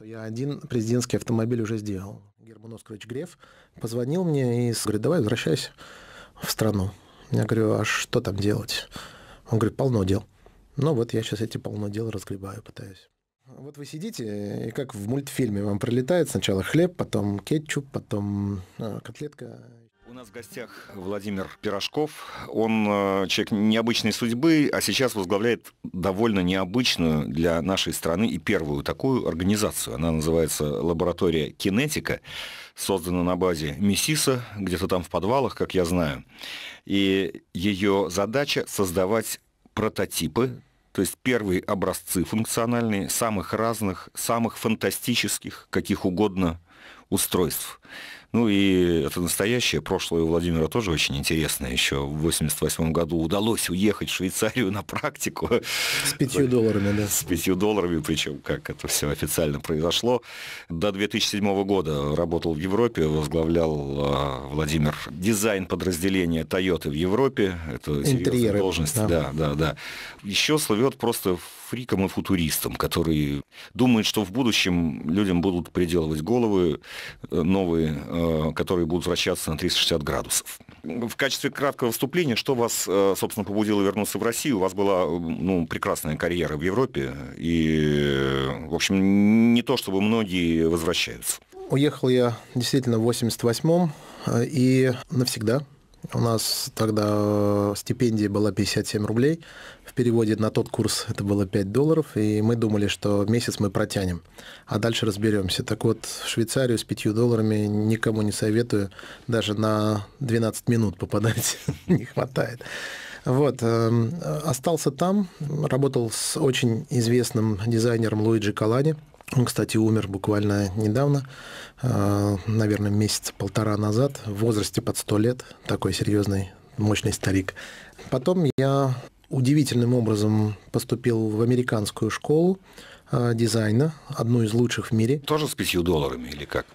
что я один президентский автомобиль уже сделал. Герман Оскарович Греф позвонил мне и говорит, давай возвращайся в страну. Я говорю, а что там делать? Он говорит, полно дел. Ну вот я сейчас эти полно дел разгребаю, пытаюсь. Вот вы сидите, и как в мультфильме вам пролетает сначала хлеб, потом кетчуп, потом а, котлетка, у нас в гостях Владимир Пирожков. Он э, человек необычной судьбы, а сейчас возглавляет довольно необычную для нашей страны и первую такую организацию. Она называется «Лаборатория кинетика», создана на базе МИСИСа, где-то там в подвалах, как я знаю. И ее задача – создавать прототипы, то есть первые образцы функциональные, самых разных, самых фантастических, каких угодно устройств. Ну и это настоящее. Прошлое у Владимира тоже очень интересное. Еще в 88 году удалось уехать в Швейцарию на практику. С пятью долларами, да. С пятью долларами, причем как это все официально произошло. До 2007 года работал в Европе, возглавлял а, Владимир дизайн подразделения Toyota в Европе. Это серьезная должность. Да. да, да, да. Еще слывет просто фриком и футуристом, который думает, что в будущем людям будут приделывать головы э, новые а, Э, которые будут вращаться на 360 градусов. В качестве краткого вступления, что вас, э, собственно, побудило вернуться в Россию? У вас была э, ну, прекрасная карьера в Европе, и, в общем, не то, чтобы многие возвращаются. Уехал я действительно в 88-м и навсегда – у нас тогда э, стипендия была 57 рублей. В переводе на тот курс это было 5 долларов, и мы думали, что месяц мы протянем, а дальше разберемся. Так вот, в Швейцарию с 5 долларами никому не советую даже на 12 минут попадать не хватает. Вот, эм, остался там, работал с очень известным дизайнером Луиджи Калани – он, кстати, умер буквально недавно, а, наверное, месяц полтора назад, в возрасте под 100 лет, такой серьезный, мощный старик. Потом я удивительным образом поступил в американскую школу а, дизайна, одну из лучших в мире. Тоже с 5 долларами или как?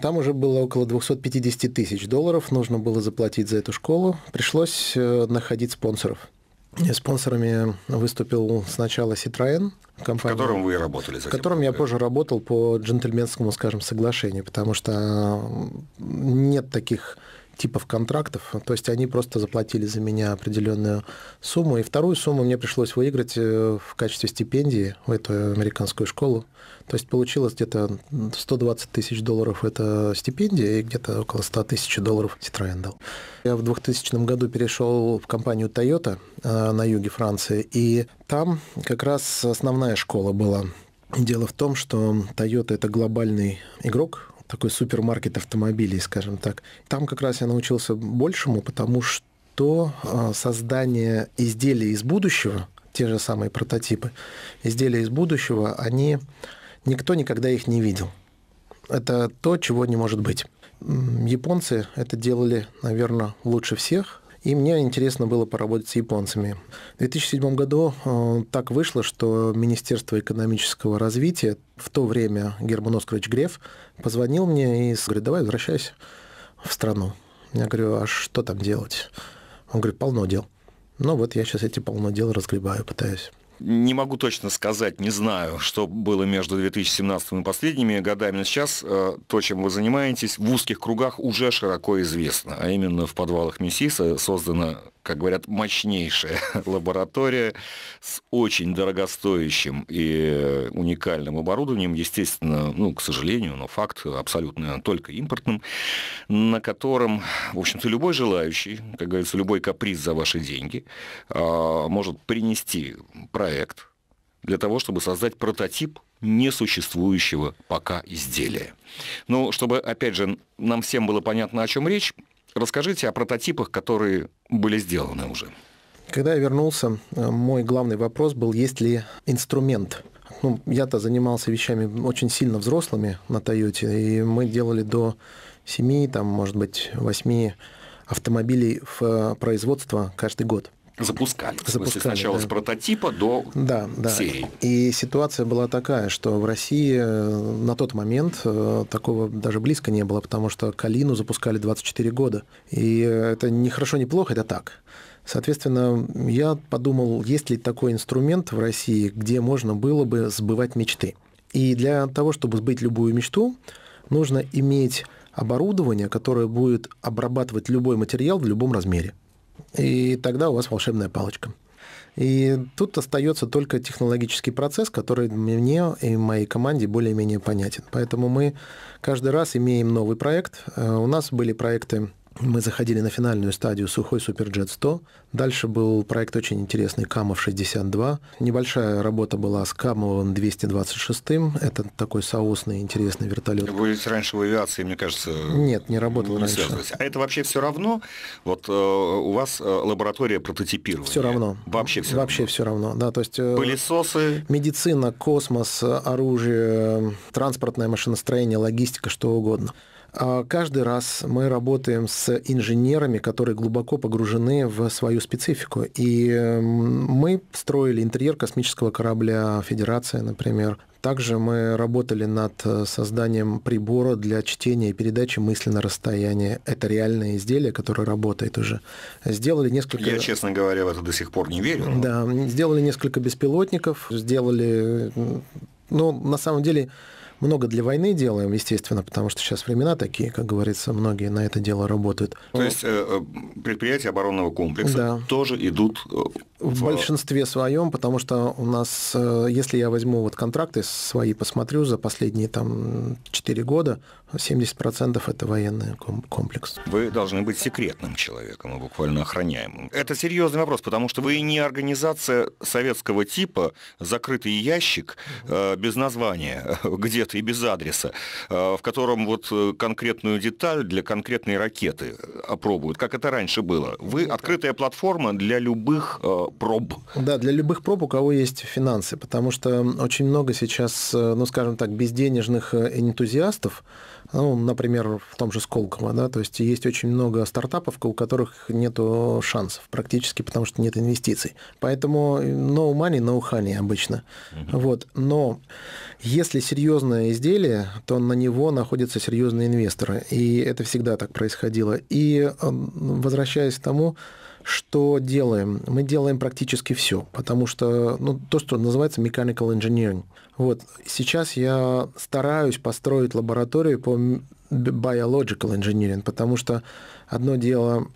Там уже было около 250 тысяч долларов, нужно было заплатить за эту школу. Пришлось э, находить спонсоров. Э, спонсорами выступил сначала Citroën, компания, в котором вы работали, в котором я позже работал по джентльменскому, скажем, соглашению, потому что нет таких типов контрактов. То есть они просто заплатили за меня определенную сумму. И вторую сумму мне пришлось выиграть э, в качестве стипендии в эту американскую школу. То есть получилось где-то 120 тысяч долларов это стипендия и где-то около 100 тысяч долларов Citroёn дал. Я в 2000 году перешел в компанию Toyota э, на юге Франции, и там как раз основная школа была. Дело в том, что Toyota – это глобальный игрок такой супермаркет автомобилей, скажем так. Там как раз я научился большему, потому что а, создание изделий из будущего, те же самые прототипы, изделия из будущего, они никто никогда их не видел. Это то, чего не может быть. Японцы это делали, наверное, лучше всех, и мне интересно было поработать с японцами. В 2007 году э, так вышло, что Министерство экономического развития, в то время Герман Оскарович Греф, позвонил мне и говорит, давай возвращайся в страну. Я говорю, а что там делать? Он говорит, полно дел. Ну вот я сейчас эти полно дел разгребаю, пытаюсь не могу точно сказать, не знаю, что было между 2017 и последними годами, но сейчас э, то, чем вы занимаетесь, в узких кругах уже широко известно, а именно в подвалах Мессиса создана, как говорят, мощнейшая лаборатория с очень дорогостоящим и уникальным оборудованием, естественно, ну, к сожалению, но факт абсолютно только импортным, на котором, в общем-то, любой желающий, как говорится, любой каприз за ваши деньги а, может принести правильно проект для того, чтобы создать прототип несуществующего пока изделия. Ну, чтобы, опять же, нам всем было понятно, о чем речь, расскажите о прототипах, которые были сделаны уже. Когда я вернулся, э, мой главный вопрос был, есть ли инструмент ну, я-то занимался вещами очень сильно взрослыми на Тойоте, и мы делали до семи, там, может быть, восьми автомобилей в э, производство каждый год. Запускали. Запускали смысле, сначала да. с прототипа до да, да. серии. И ситуация была такая, что в России э, на тот момент э, такого даже близко не было, потому что Калину запускали 24 года. И это не хорошо, не плохо, это так. Соответственно, я подумал, есть ли такой инструмент в России, где можно было бы сбывать мечты. И для того, чтобы сбыть любую мечту, нужно иметь оборудование, которое будет обрабатывать любой материал в любом размере. И тогда у вас волшебная палочка. И тут остается только технологический процесс, который мне и моей команде более-менее понятен. Поэтому мы каждый раз имеем новый проект. Э, у нас были проекты мы заходили на финальную стадию сухой Суперджет 100. Дальше был проект очень интересный Камов 62. Небольшая работа была с Камовым 226. Это такой соусный интересный вертолет. Вы раньше в авиации, мне кажется, нет, не работал раньше. А это вообще все равно? Вот э, у вас э, лаборатория прототипирования. Все равно. Вообще все. Вообще равно. все равно. Да, то есть. Э, Пылесосы. Медицина, космос, оружие, транспортное машиностроение, логистика, что угодно. А, каждый раз мы работаем с инженерами, которые глубоко погружены в свою специфику. И мы строили интерьер космического корабля Федерации, например. Также мы работали над э, созданием прибора для чтения и передачи мысли на расстояние. Это реальное изделие, которое работает уже. Сделали несколько... Я, честно говоря, в это до сих пор не верю. Но... Да, сделали несколько беспилотников, сделали... Ну, на самом деле, много для войны делаем, естественно, потому что сейчас времена такие, как говорится, многие на это дело работают. То ну, есть э, э, предприятия оборонного комплекса да. тоже идут э, в, в большинстве своем, потому что у нас, если я возьму вот контракты свои, посмотрю за последние там 4 года, 70% это военный комплекс. Вы должны быть секретным человеком и буквально охраняемым. Это серьезный вопрос, потому что вы не организация советского типа, закрытый ящик э, без названия где-то и без адреса, э, в котором вот э, конкретную деталь для конкретной ракеты э, опробуют, как это раньше было. Вы ну открытая платформа для любых э, проб. Да, для любых проб, у кого есть финансы, потому что очень много сейчас, э, ну скажем так, безденежных энтузиастов, ну, например, в том же Сколково, а, да, то есть есть очень много стартапов, у которых нет шансов практически, потому что нет инвестиций. Поэтому э, no money, no honey обычно. Угу. Вот. Но если серьезное изделие, то на него находятся серьезные инвесторы, и это всегда так происходило. И э, возвращаясь к тому, что делаем? Мы делаем практически все, потому что ну, то, что называется mechanical engineering. Вот сейчас я стараюсь построить лабораторию по biological engineering, потому что одно дело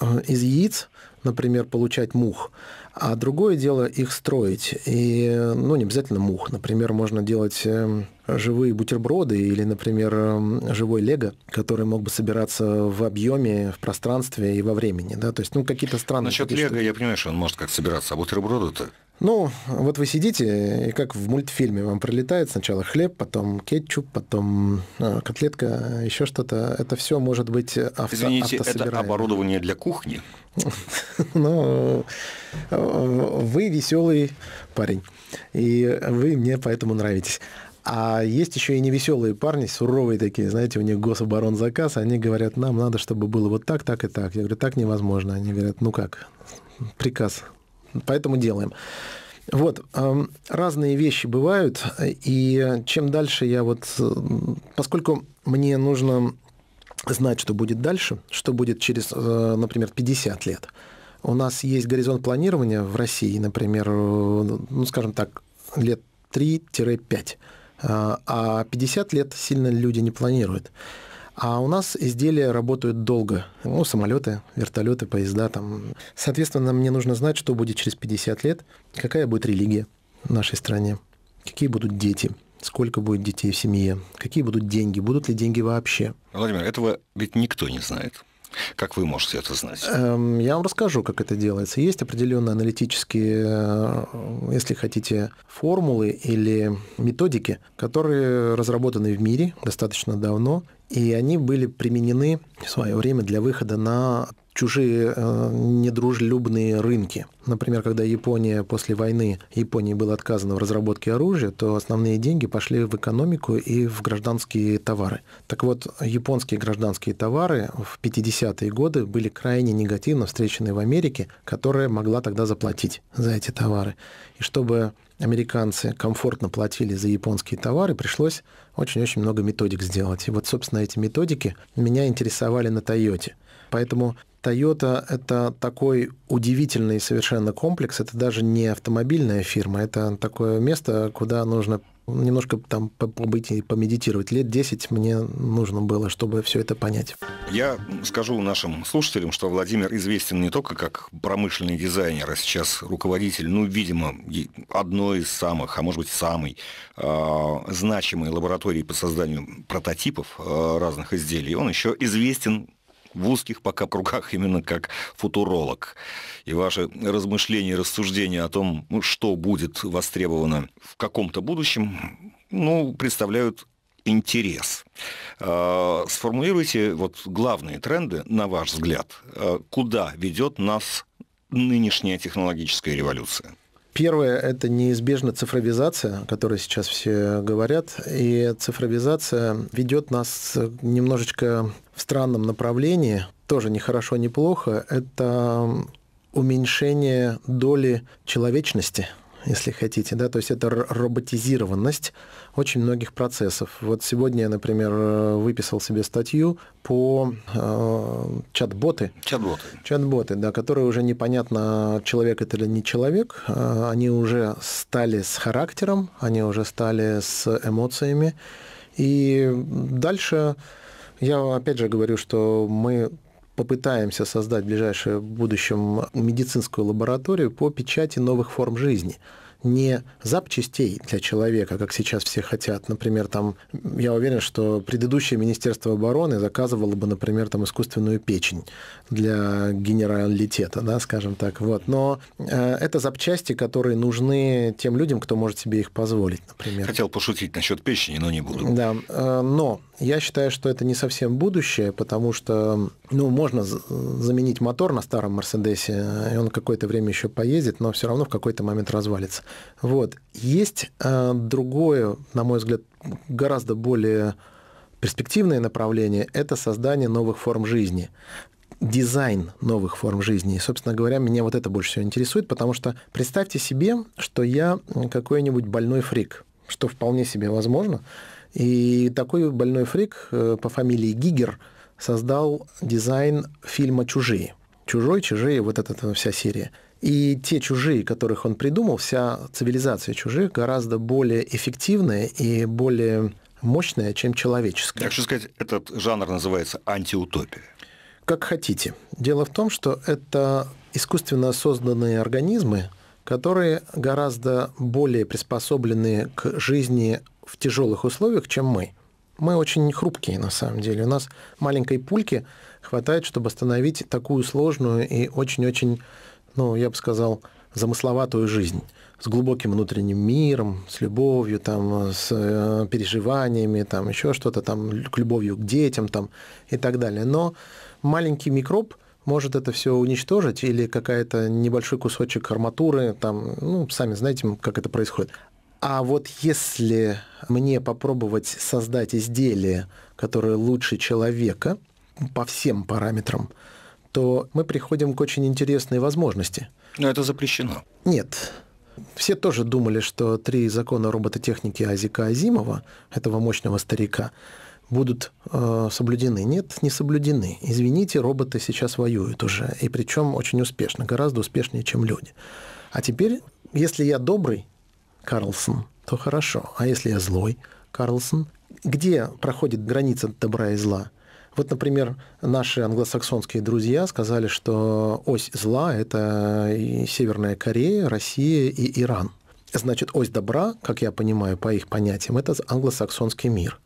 э, из яиц, например, получать мух, а другое дело их строить. И, ну, не обязательно мух. Например, можно делать эм, живые бутерброды или, например, эм, живой лего, который мог бы собираться в объеме, в пространстве и во времени. Да? То есть, ну, какие-то странные... Насчет лего, я понимаю, что он может как собираться, а бутерброды-то... Ну, вот вы сидите, и как в мультфильме вам прилетает сначала хлеб, потом кетчуп, потом э, котлетка, еще что-то. Это все может быть авто, Извините, это оборудование для кухни? Ну, э, вы веселый парень, и вы мне поэтому нравитесь. А есть еще и невеселые парни, суровые такие, знаете, у них гособоронзаказ, они говорят, нам надо, чтобы было вот так, так и так. Я говорю, так невозможно. Они говорят, ну как, приказ. Поэтому делаем. Вот, эм, разные вещи бывают, и чем дальше я вот, поскольку мне нужно знать, что будет дальше, что будет через, э, например, 50 лет. У нас есть горизонт планирования в России, например, э, ну, скажем так, лет 3-5. Э, а 50 лет сильно люди не планируют. А у нас изделия работают долго. Ну, самолеты, вертолеты, поезда там. Соответственно, мне нужно знать, что будет через 50 лет, какая будет религия в нашей стране, какие будут дети, сколько будет детей в семье, какие будут деньги, будут ли деньги вообще. Владимир, этого ведь никто не знает. Как вы можете это знать? Эм, я вам расскажу, как это делается. Есть определенные аналитические, э, если хотите, формулы или методики, которые разработаны в мире достаточно давно, и они были применены в свое время для выхода на чужие э, недружелюбные рынки. Например, когда Япония после войны, Японии было отказано в разработке оружия, то основные деньги пошли в экономику и в гражданские товары. Так вот, японские гражданские товары в 50-е годы были крайне негативно встречены в Америке, которая могла тогда заплатить за эти товары. И чтобы американцы комфортно платили за японские товары, пришлось очень-очень много методик сделать. И вот, собственно, эти методики меня интересовали на Тойоте. Поэтому Toyota – это такой удивительный совершенно комплекс. Это даже не автомобильная фирма, это такое место, куда нужно немножко там побыть и помедитировать. Лет 10 мне нужно было, чтобы все это понять. Я скажу нашим слушателям, что Владимир известен не только как промышленный дизайнер, а сейчас руководитель, ну, видимо, одной из самых, а может быть, самой э, значимой лаборатории по созданию прототипов э, разных изделий. Он еще известен в узких пока кругах именно как футуролог. И ваши размышления рассуждения о том, ну, что будет востребовано в каком-то будущем, ну, представляют интерес. А, сформулируйте вот главные тренды, на ваш взгляд, а, куда ведет нас нынешняя технологическая революция? Первое – это неизбежно цифровизация, о которой сейчас все говорят. И цифровизация ведет нас немножечко в странном направлении. Тоже не хорошо, не плохо. Это уменьшение доли человечности – если хотите, да, то есть это роботизированность очень многих процессов. Вот сегодня я, например, э, выписал себе статью по э, чат-боты. Чат-боты. Чат-боты, да, которые уже непонятно, человек это или не человек. Э, они уже стали с характером, они уже стали с эмоциями. И дальше я опять же говорю, что мы попытаемся создать в ближайшем будущем медицинскую лабораторию по печати новых форм жизни не запчастей для человека, как сейчас все хотят. Например, там, я уверен, что предыдущее Министерство обороны заказывало бы, например, там искусственную печень для генералитета, да, скажем так. Вот. Но э, это запчасти, которые нужны тем людям, кто может себе их позволить, например. Хотел пошутить насчет печени, но не буду. Да, э, но я считаю, что это не совсем будущее, потому что ну, можно заменить мотор на старом Мерседесе, и он какое-то время еще поедет, но все равно в какой-то момент развалится. Вот. Есть э, другое, на мой взгляд, гораздо более перспективное направление – это создание новых форм жизни дизайн новых форм жизни. И, собственно говоря, меня вот это больше всего интересует, потому что представьте себе, что я какой-нибудь больной фрик, что вполне себе возможно, и такой больной фрик э, по фамилии Гигер создал дизайн фильма «Чужие». «Чужой», «Чужие», вот эта вся серия. И те чужие, которых он придумал, вся цивилизация чужих гораздо более эффективная и более мощная, чем человеческая. Я что сказать, этот жанр называется антиутопия. Как хотите. Дело в том, что это искусственно созданные организмы, которые гораздо более приспособлены к жизни в тяжелых условиях, чем мы. Мы очень хрупкие на самом деле. У нас маленькой пульки хватает, чтобы остановить такую сложную и очень-очень, ну, я бы сказал, замысловатую жизнь с глубоким внутренним миром, с любовью, там, с э, переживаниями, там, еще что-то, там, к любовью к детям там, и так далее. Но маленький микроб может это все уничтожить или какая-то небольшой кусочек арматуры, там, ну, сами знаете, как это происходит. А вот если мне попробовать создать изделие, которое лучше человека по всем параметрам, то мы приходим к очень интересной возможности. Но это запрещено. Нет. Все тоже думали, что три закона робототехники Азика Азимова, этого мощного старика, будут э, соблюдены. Нет, не соблюдены. Извините, роботы сейчас воюют уже, и причем очень успешно, гораздо успешнее, чем люди. А теперь, если я добрый, Карлсон, то хорошо. А если я злой Карлсон? Где проходит граница добра и зла? Вот, например, наши англосаксонские друзья сказали, что ось зла – это Северная Корея, Россия и Иран. Значит, ось добра, как я понимаю, по их понятиям, это англосаксонский мир.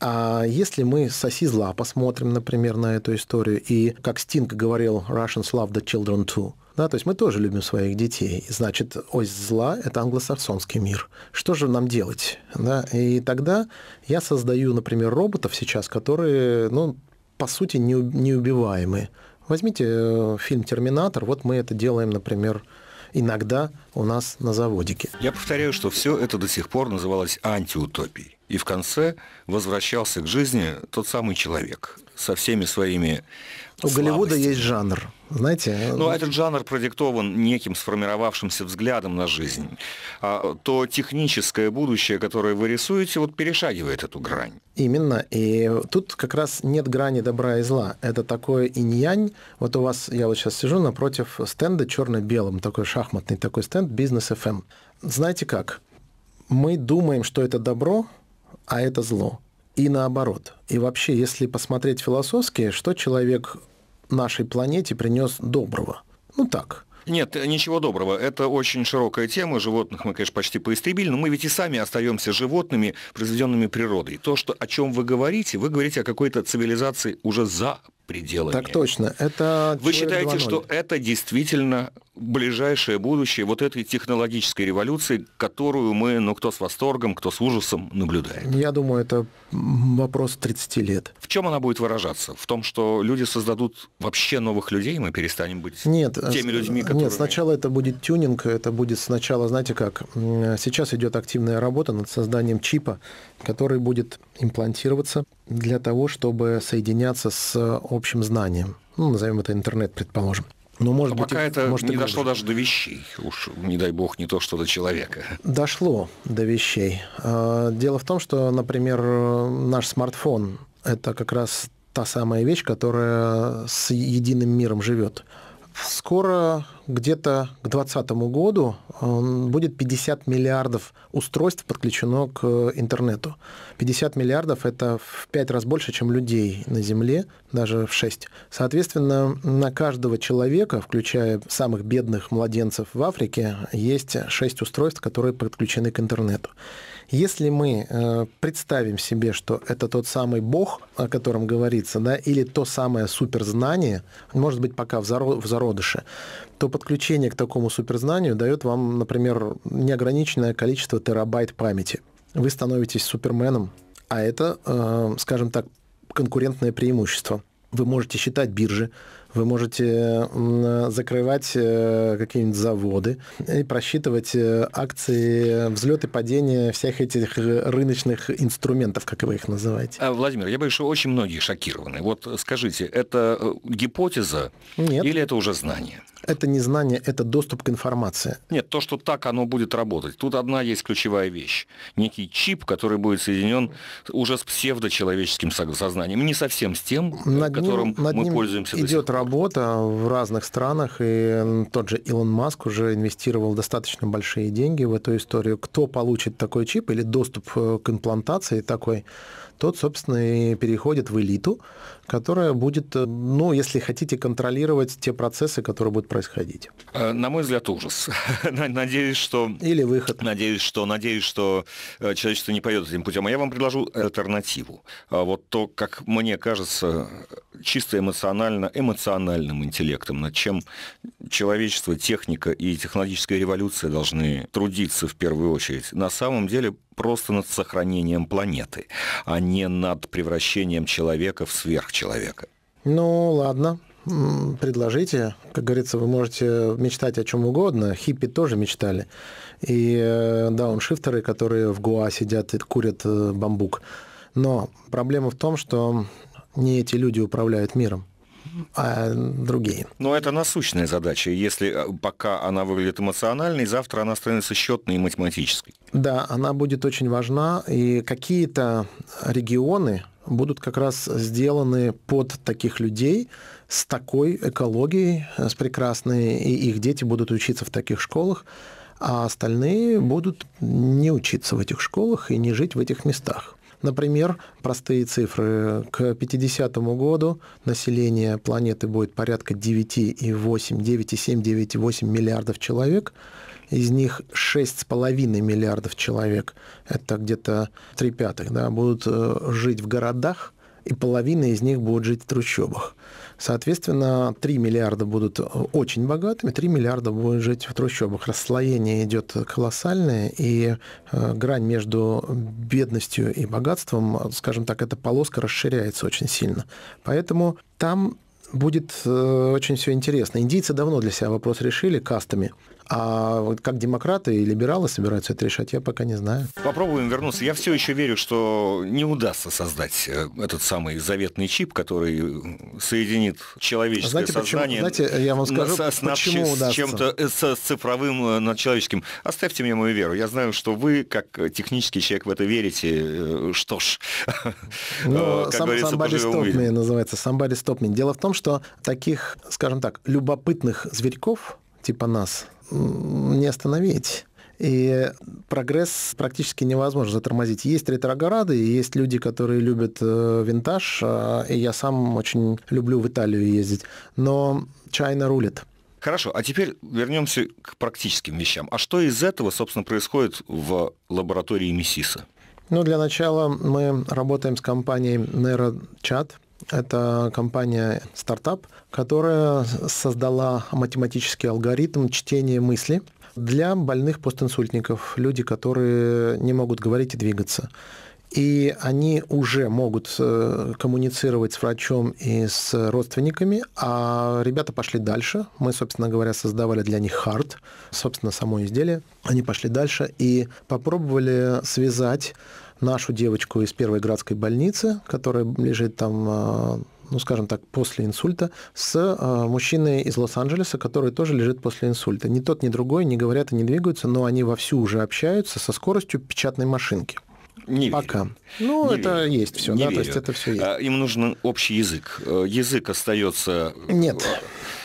А если мы с оси зла посмотрим, например, на эту историю, и, как Стинг говорил, «Russians love the children too», да, то есть мы тоже любим своих детей. Значит, ось зла – это англосаксонский мир. Что же нам делать? Да? И тогда я создаю, например, роботов сейчас, которые, ну, по сути, неубиваемые. Возьмите э, фильм «Терминатор». Вот мы это делаем, например, иногда у нас на заводике. Я повторяю, что все это до сих пор называлось антиутопией. И в конце возвращался к жизни тот самый человек со всеми своими У Голливуда есть жанр знаете... Но ну, э, этот жанр продиктован неким сформировавшимся взглядом на жизнь. А то техническое будущее, которое вы рисуете, вот перешагивает эту грань. Именно. И тут как раз нет грани добра и зла. Это такое инь-янь. Вот у вас, я вот сейчас сижу напротив стенда черно-белым, такой шахматный такой стенд, бизнес FM. Эм». Знаете как? Мы думаем, что это добро, а это зло. И наоборот. И вообще, если посмотреть философски, что человек нашей планете принес доброго? Ну так, нет, ничего доброго. Это очень широкая тема. Животных мы, конечно, почти поистребили, но мы ведь и сами остаемся животными, произведенными природой. То, что, о чем вы говорите, вы говорите о какой-то цивилизации уже за пределами. Так точно. Это Вы считаете, 2.0. что это действительно ближайшее будущее вот этой технологической революции, которую мы, ну кто с восторгом, кто с ужасом наблюдаем? Я думаю, это вопрос 30 лет. В чем она будет выражаться? В том, что люди создадут вообще новых людей, мы перестанем быть нет, теми людьми, которые... Нет, сначала это будет тюнинг, это будет сначала, знаете как, сейчас идет активная работа над созданием чипа, который будет имплантироваться для того, чтобы соединяться с общим знанием. Ну, назовем это интернет, предположим. Но ну, может а быть, пока это может, не дошло даже до вещей, уж не дай бог не то, что до человека. Дошло до вещей. А, дело в том, что, например, наш смартфон – это как раз та самая вещь, которая с единым миром живет скоро где-то к 2020 году будет 50 миллиардов устройств подключено к э, интернету. 50 миллиардов – это в 5 раз больше, чем людей на Земле, даже в 6. Соответственно, на каждого человека, включая самых бедных младенцев в Африке, есть 6 устройств, которые подключены к интернету. Если мы э, представим себе, что это тот самый Бог, о котором говорится, да, или то самое суперзнание, может быть, пока в, зародыше, то подключение к такому суперзнанию дает вам, например, неограниченное количество терабайт памяти. Вы становитесь суперменом, а это, э, скажем так, конкурентное преимущество. Вы можете считать биржи, вы можете закрывать э, какие-нибудь заводы и просчитывать э, акции, взлеты, падения всех этих э, рыночных инструментов, как вы их называете. А, Владимир, я боюсь, что очень многие шокированы. Вот скажите, это гипотеза Нет. или это уже знание? Это не знание, это доступ к информации. Нет, то, что так оно будет работать. Тут одна есть ключевая вещь. Некий чип, который будет соединен уже с псевдочеловеческим сознанием. Не совсем с тем, над которым ним, над мы ним пользуемся идет до сих пор работа в разных странах, и тот же Илон Маск уже инвестировал достаточно большие деньги в эту историю. Кто получит такой чип или доступ э, к имплантации такой, тот, собственно, и переходит в элиту, которая будет, э, ну, если хотите, контролировать те процессы, которые будут происходить. Э, на мой взгляд, ужас. Надеюсь, что... Или выход. Надеюсь, что, надеюсь, что человечество не пойдет этим путем. А я вам предложу альтернативу. А вот то, как мне кажется, чисто эмоционально, эмоционально эмоциональным интеллектом, над чем человечество, техника и технологическая революция должны трудиться в первую очередь. На самом деле просто над сохранением планеты, а не над превращением человека в сверхчеловека. Ну ладно, предложите. Как говорится, вы можете мечтать о чем угодно. Хиппи тоже мечтали. И э, дауншифтеры, которые в Гуа сидят и курят э, бамбук. Но проблема в том, что не эти люди управляют миром а другие. Но это насущная задача. Если э, пока она выглядит эмоциональной, завтра она становится счетной и математической. Да, она будет очень важна. И какие-то регионы, будут как раз сделаны под таких людей с такой экологией, э, с прекрасной, и их дети будут учиться в таких школах, а остальные будут не учиться в этих школах и не жить в этих местах. Например, простые цифры. К 50 году население планеты будет порядка 9,8, 9,7, 9,8 миллиардов человек. Из них 6,5 миллиардов человек, это где-то 3 пятых, да, будут э, жить в городах, и половина из них будут жить в трущобах. Соответственно, 3 миллиарда будут э, очень богатыми, 3 миллиарда будут жить в трущобах. Расслоение идет колоссальное, и э, грань между бедностью и богатством, э, скажем так, эта полоска расширяется очень сильно. Поэтому там будет очень все интересно. Индийцы давно для себя вопрос решили кастами. А вот как демократы и либералы собираются это решать, я пока не знаю. Попробуем вернуться. Я все еще верю, что не удастся создать э, этот самый заветный чип, который соединит человеческое знаете, сознание почему, знаете, я вам скажу, с, почему с, чем-то э, с, с цифровым э, над человеческим. Оставьте мне мою веру. Я знаю, что вы, как технический человек, в это верите. Что ж, ну, как сам, говорится, somebody stop me называется, somebody stop me. Дело в том, что таких, скажем так, любопытных зверьков типа нас – не остановить. И прогресс практически невозможно затормозить. Есть ретрограды, есть люди, которые любят э, винтаж, а, и я сам очень люблю в Италию ездить. Но Чайна рулит. Хорошо, а теперь вернемся к практическим вещам. А что из этого, собственно, происходит в лаборатории Миссиса? Ну, для начала мы работаем с компанией NeuroChat, это компания стартап, которая создала математический алгоритм чтения мысли для больных постинсультников, люди, которые не могут говорить и двигаться. И они уже могут э, коммуницировать с врачом и с родственниками, а ребята пошли дальше. Мы, собственно говоря, создавали для них хард, собственно, само изделие. Они пошли дальше и попробовали связать нашу девочку из первой градской больницы, которая лежит там а, ну, скажем так, после инсульта, с а, мужчиной из Лос-Анджелеса, который тоже лежит после инсульта. Ни тот, ни другой не говорят и не двигаются, но они вовсю уже общаются со скоростью печатной машинки. Не Пока. Верят. Ну, не это верят. есть все, не да, верят. то есть это все есть. А, им нужен общий язык. Э, язык остается... Э, Нет,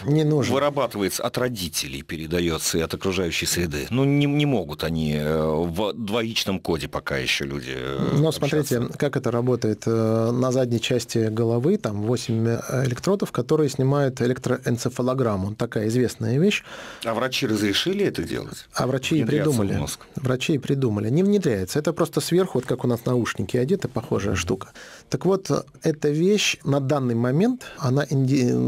не нужен. Вырабатывается от родителей, передается и от окружающей среды. Ну, не, не могут они э, в двоичном коде пока еще люди Но общаться. смотрите, как это работает. На задней части головы там 8 электродов, которые снимают электроэнцефалограмму. Такая известная вещь. А врачи разрешили это делать? А врачи и придумали. Врачи и придумали. Не внедряется. Это просто сверху, как у нас наушники одеты, похожая штука. Так вот, эта вещь на данный момент, она,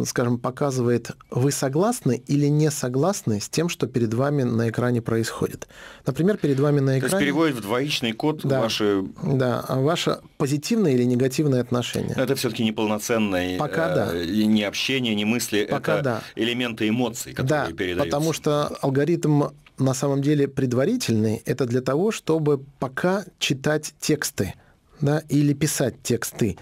скажем, показывает, вы согласны или не согласны с тем, что перед вами на экране происходит. Например, перед вами на экране... То есть переводит в двоичный код да, ваши... Да, а ваша позитивное или негативное отношение. Это все-таки неполноценное э, Пока э, да. не общение, не мысли, Пока это да. элементы эмоций, которые да, передаются. Потому что алгоритм на самом деле предварительный, это для того, чтобы пока читать тексты да, или писать тексты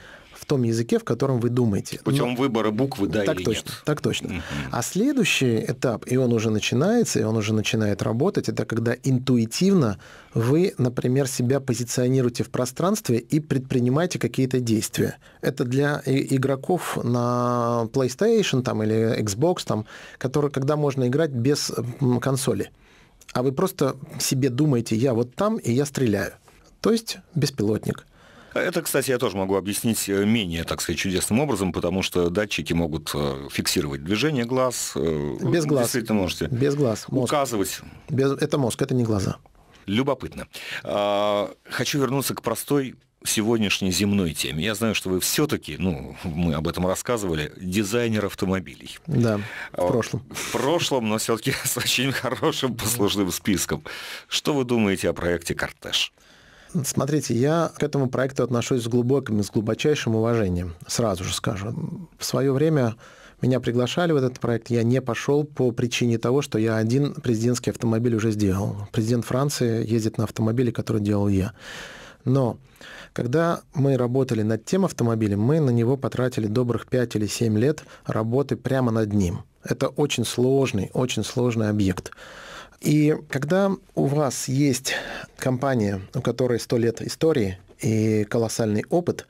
том языке, в котором вы думаете. Путем Но... Ну, выбора буквы, да так или точно, нет. Так точно. Угу. А следующий этап, и он уже начинается, и он уже начинает работать, это когда интуитивно вы, например, себя позиционируете в пространстве и предпринимаете какие-то действия. Это для игроков на PlayStation там, или Xbox, там, которые, когда можно играть без консоли. А вы просто себе думаете, я вот там, и я стреляю. То есть беспилотник – это, кстати, я тоже могу объяснить э, менее, так сказать, чудесным образом, потому что датчики могут э, фиксировать движение глаз. Э, Без глаз. Действительно можете. Без глаз. Мозг. Указывать. Без... Это мозг, это не глаза. Любопытно. А, хочу вернуться к простой сегодняшней земной теме. Я знаю, что вы все-таки, ну, мы об этом рассказывали, дизайнер автомобилей. Да, в а, прошлом. В прошлом, но все-таки с очень хорошим послужным списком. Что вы думаете о проекте «Кортеж»? Смотрите, я к этому проекту отношусь с глубоким, с глубочайшим уважением, сразу же скажу. В свое время меня приглашали в этот проект, я не пошел по причине того, что я один президентский автомобиль уже сделал. Президент Франции ездит на автомобиле, который делал я. Но когда мы работали над тем автомобилем, мы на него потратили добрых 5 или 7 лет работы прямо над ним. Это очень сложный, очень сложный объект. И когда у вас есть компания, у которой 100 лет истории и колоссальный опыт,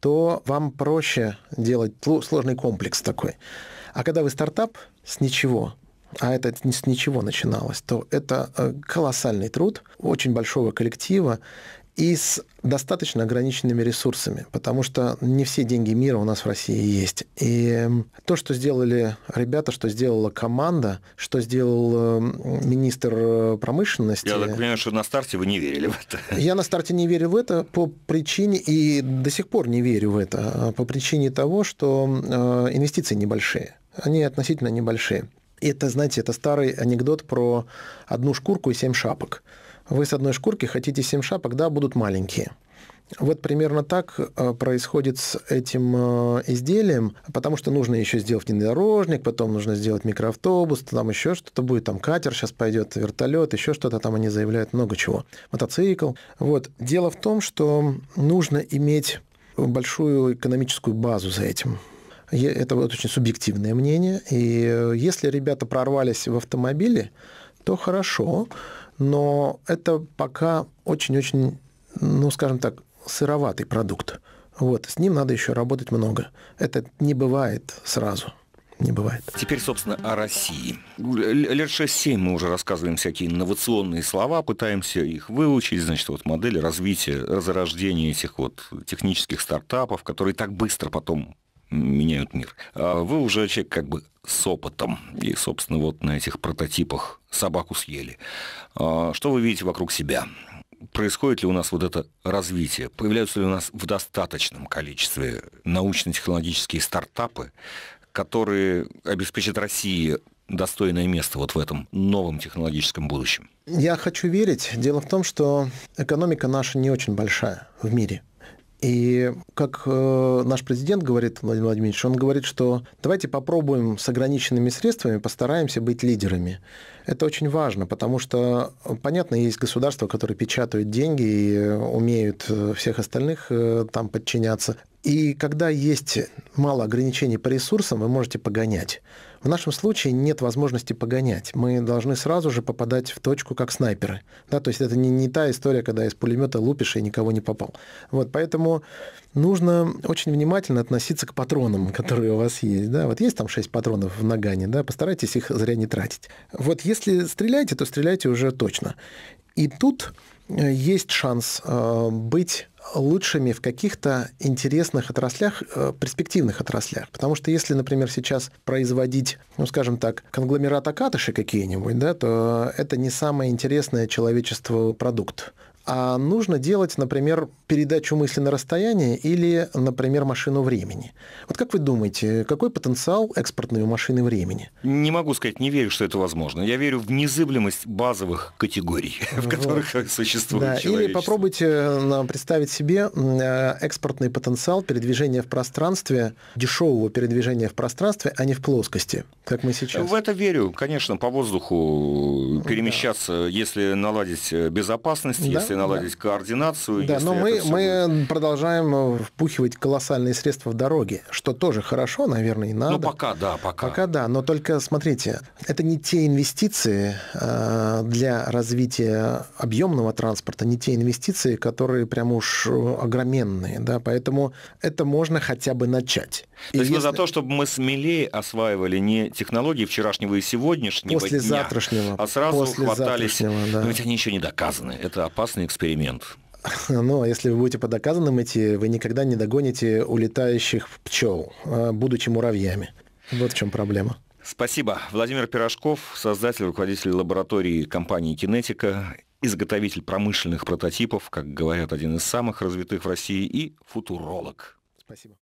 то вам проще делать сложный комплекс такой. А когда вы стартап с ничего, а это с ничего начиналось, то это э, колоссальный труд очень большого коллектива и с достаточно ограниченными ресурсами, потому что не все деньги мира у нас в России есть. И то, что сделали ребята, что сделала команда, что сделал министр э, промышленности... Я так понимаю, что на старте вы не верили в это. Я на старте не верил в это по причине, и до сих пор не верю в это, а по причине того, что э, инвестиции небольшие. Они относительно небольшие. Это, знаете, это старый анекдот про одну шкурку и семь шапок вы с одной шкурки хотите 7 шапок, да, будут маленькие. Вот примерно так э, происходит с этим э, изделием, потому что нужно еще сделать внедорожник, потом нужно сделать микроавтобус, там еще что-то будет, там катер сейчас пойдет, вертолет, еще что-то там они заявляют, много чего, мотоцикл. Вот. Дело в том, что нужно иметь большую экономическую базу за этим. Это вот очень субъективное мнение. И э, если ребята прорвались в автомобиле, то хорошо, но это пока очень-очень, ну, скажем так, сыроватый продукт. Вот, с ним надо еще работать много. Это не бывает сразу не бывает. Теперь, собственно, о России. Лет 6-7 мы уже рассказываем всякие инновационные слова, пытаемся их выучить, значит, вот модели развития, зарождения этих вот технических стартапов, которые так быстро потом меняют мир. А вы уже человек как бы с опытом. И, собственно, вот на этих прототипах собаку съели. А что вы видите вокруг себя? Происходит ли у нас вот это развитие? Появляются ли у нас в достаточном количестве научно-технологические стартапы, которые обеспечат России достойное место вот в этом новом технологическом будущем? Я хочу верить. Дело в том, что экономика наша не очень большая в мире – и как э, наш президент говорит, Владимир Владимирович, он говорит, что давайте попробуем с ограниченными средствами, постараемся быть лидерами. Это очень важно, потому что, э, понятно, есть государства, которые печатают деньги и умеют э, всех остальных там подчиняться. И когда есть мало ограничений по ресурсам, вы можете погонять. В нашем случае нет возможности погонять. Мы должны сразу же попадать в точку, как снайперы. Да, то есть это не, не та история, когда из пулемета лупишь и никого не попал. Вот, поэтому нужно очень внимательно относиться к патронам, которые у вас есть. Да? Вот есть там 6 патронов в нагане, да? постарайтесь их зря не тратить. Вот если стреляете, то стреляйте уже точно. И тут э, есть шанс э, быть лучшими в каких-то интересных отраслях, э, перспективных отраслях. Потому что если, например, сейчас производить, ну, скажем так, конгломерат акатыши какие-нибудь, да, то это не самый интересный человечеству продукт а нужно делать, например, передачу мысли на расстояние или, например, машину времени. Вот как вы думаете, какой потенциал экспортной машины времени? Не могу сказать, не верю, что это возможно. Я верю в незыблемость базовых категорий, в которых существует да. человечество. Или попробуйте а, представить себе а, экспортный потенциал передвижения в пространстве, дешевого передвижения в пространстве, а не в плоскости, как мы сейчас. В это верю, конечно, по воздуху перемещаться, да. если наладить э, безопасность, да. если наладить да. координацию. Да, но мы, мы будет... продолжаем э, впухивать колоссальные средства в дороге, что тоже хорошо, наверное, и ну, надо. Ну, пока да, пока. Пока да, но только смотрите, это не те инвестиции э, для развития объемного транспорта, не те инвестиции, которые прям уж э, огроменные, да, поэтому это можно хотя бы начать. То и есть если... за то, чтобы мы смелее осваивали не технологии вчерашнего и сегодняшнего После дня, завтрашнего. а сразу после хватались, завтрашнего, да. но ведь они еще не доказаны, это опасный научный эксперимент. Но ну, а если вы будете по доказанным идти, вы никогда не догоните улетающих пчел, а, будучи муравьями. Вот в чем проблема. Спасибо. Владимир Пирожков, создатель, руководитель лаборатории компании «Кинетика», изготовитель промышленных прототипов, как говорят, один из самых развитых в России, и футуролог. Спасибо.